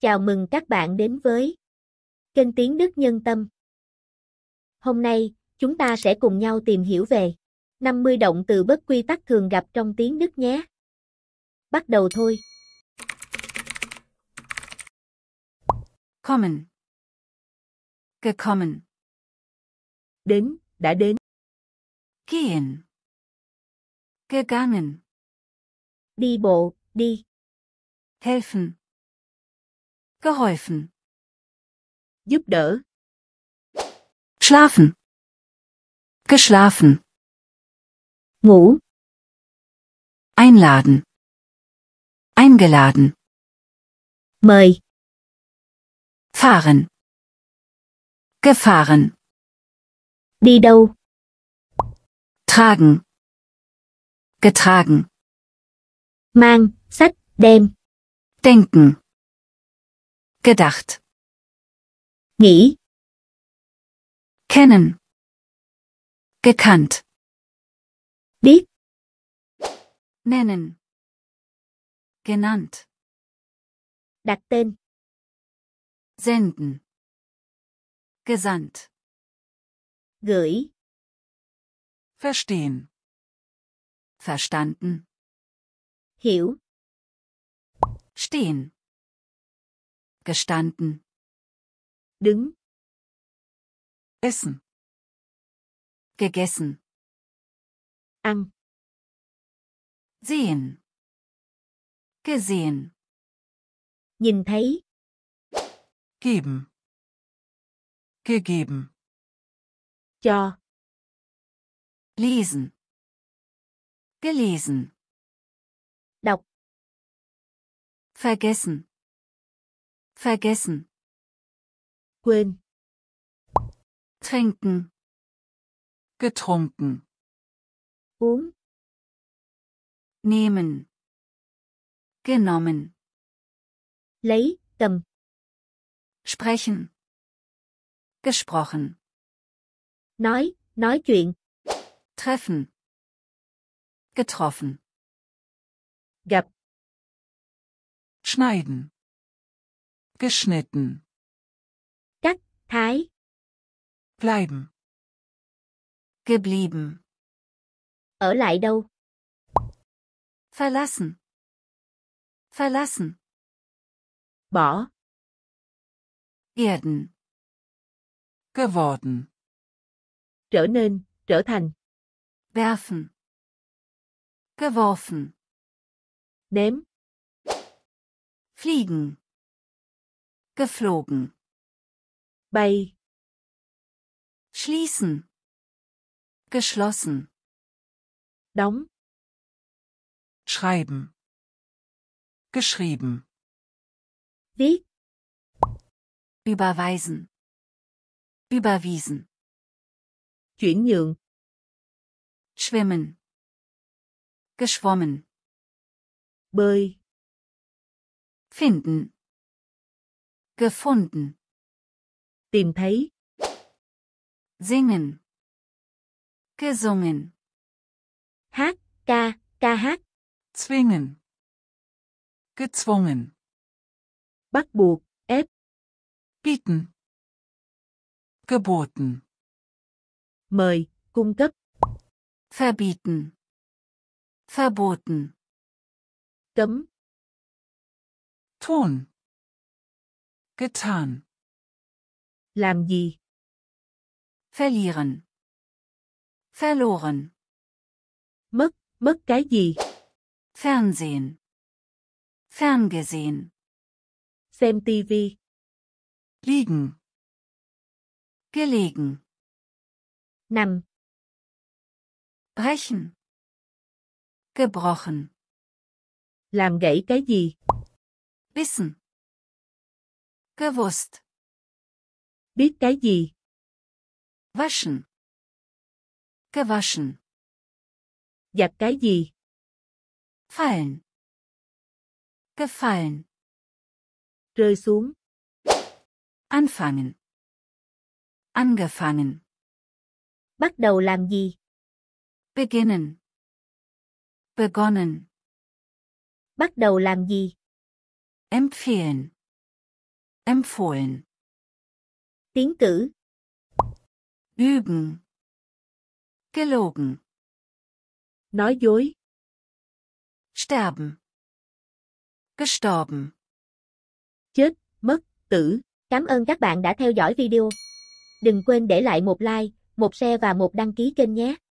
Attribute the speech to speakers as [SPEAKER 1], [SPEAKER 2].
[SPEAKER 1] Chào mừng các bạn đến với kênh Tiếng Đức Nhân Tâm. Hôm nay, chúng ta sẽ cùng nhau tìm hiểu về 50 động từ bất quy tắc thường gặp trong tiếng Đức nhé. Bắt đầu thôi. Kommen. Gekommen. Đến, đã đến. Gehen. Gegangen. Đi bộ, đi. Helfen Geholfen. Giúp đỡ. Schlafen. Geschlafen. Ngủ. Einladen. Eingeladen. Mời. Fahren. Gefahren. Đi đâu? Tragen. Getragen. Mang, sách, đem. Denken gedacht. 你 kennen, gekannt. 你 nennen, genannt. Đặt tên. Senden. Gesandt. Gửi. Verstehen. Verstanden. Hiểu. Stehen gestanden. Đứng. Essen. Gegessen. Ăn. Sehen. Gesehen. Nhìn thấy. Geben. Gegeben. Cho. Lesen. Gelesen. Đọc. Vergessen. Vergessen. Quên. Trinken. Getrunken. Uống. Nehmen. Genommen. Lấy, cầm. Sprechen. Gesprochen. Nói, nói chuyện. Treffen. Getroffen. Gặp. Schneiden geschnitten. Cắt, thái. Bleiben. Geblieben. Ở lại đâu? Verlassen. Verlassen. Bỏ. Erden. Geworden. Trở nên, trở thành. Werfen. Geworfen. Ném. Fliegen geflogen bay schließen geschlossen đóng schreiben geschrieben viết überweisen überwiesen chuyển nhượng schwimmen geschwommen bơi finden Gefunden. Tìm thấy. Singen. Gesungen. Hát, ca, ca hát. Zwingen. Gezwungen. Bắt buộc, ép. Bieten. Geboten. Mời, cung cấp. Verbieten. Verboten. Cấm. Ton. Getan. Làm gì? Verlieren. Verloren. Mất, mất cái gì? Fernsehen. Ferngesehen. Xem TV. Liegen. Gelegen. Nằm. Brechen. Gebrochen. Làm gãy cái gì? Wissen. Gewusst. Biết cái gì? Waschen. Gewaschen. Giặt cái gì? Fallen. Gefallen. Rơi xuống. Anfangen. Angefangen. Bắt đầu làm gì? Beginnen. Begonnen. Bắt đầu làm gì? Empfehlen. Empfohlen. Tiến cử. Üben. Gelogen. Nói dối. Sterben. Gestorben. Chết, mất, tử. Cảm ơn các bạn đã theo dõi video. Đừng quên để lại một like, một share và một đăng ký kênh nhé.